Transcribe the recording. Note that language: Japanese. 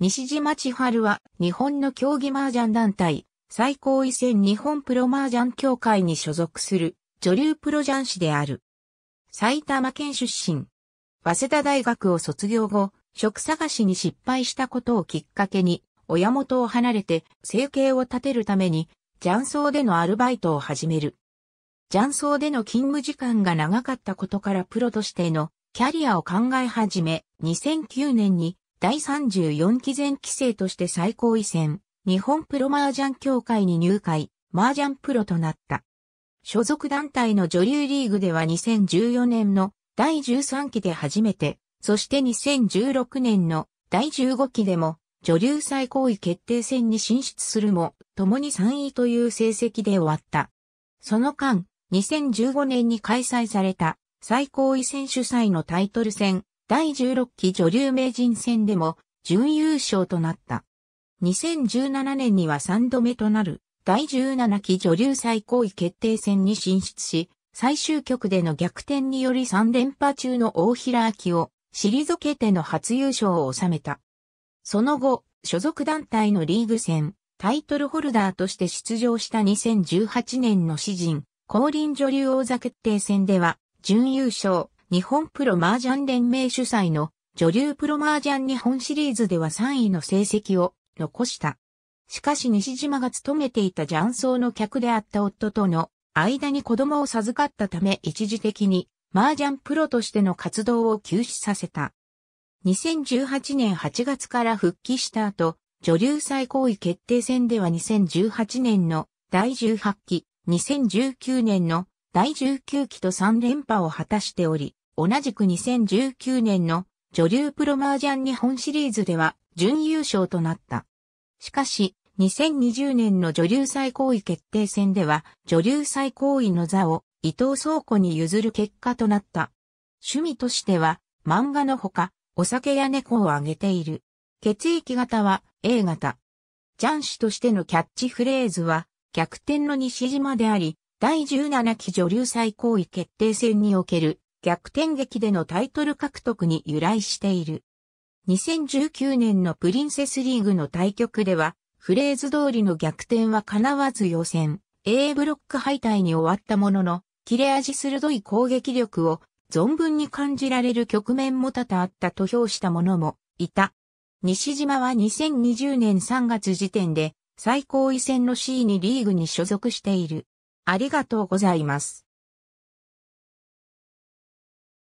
西島千春は日本の競技麻雀団体最高位戦日本プロ麻雀協会に所属する女流プロ雀士である。埼玉県出身。早稲田大学を卒業後、職探しに失敗したことをきっかけに、親元を離れて生計を立てるために、雀荘でのアルバイトを始める。雀荘での勤務時間が長かったことからプロとしてのキャリアを考え始め、2009年に第34期前期生として最高位戦、日本プロ麻雀協会に入会、麻雀プロとなった。所属団体の女流リーグでは2014年の第13期で初めて、そして2016年の第15期でも女流最高位決定戦に進出するも、共に3位という成績で終わった。その間、2015年に開催された最高位選手祭のタイトル戦、第16期女流名人戦でも準優勝となった。2017年には3度目となる第17期女流最高位決定戦に進出し、最終局での逆転により3連覇中の大平明を退けての初優勝を収めた。その後、所属団体のリーグ戦、タイトルホルダーとして出場した2018年の詩人、降臨女流王座決定戦では、準優勝、日本プロ麻雀連盟主催の女流プロ麻雀日本シリーズでは3位の成績を残した。しかし西島が勤めていた雀荘の客であった夫との間に子供を授かったため一時的に麻雀プロとしての活動を休止させた。2018年8月から復帰した後、女流最高位決定戦では2018年の第18期、2019年の第19期と3連覇を果たしており、同じく2019年の女流プロ麻雀日本シリーズでは準優勝となった。しかし、2020年の女流最高位決定戦では、女流最高位の座を伊藤倉庫に譲る結果となった。趣味としては、漫画のほか、お酒や猫をあげている。血液型は A 型。ン氏としてのキャッチフレーズは、逆転の西島であり、第17期女流最高位決定戦における逆転劇でのタイトル獲得に由来している。2019年のプリンセスリーグの対局では、フレーズ通りの逆転は叶わず予選、A ブロック敗退に終わったものの、切れ味鋭い攻撃力を存分に感じられる局面も多々あったと評した者もいた。西島は2020年3月時点で最高位戦の c にリーグに所属している。ありがとうございます。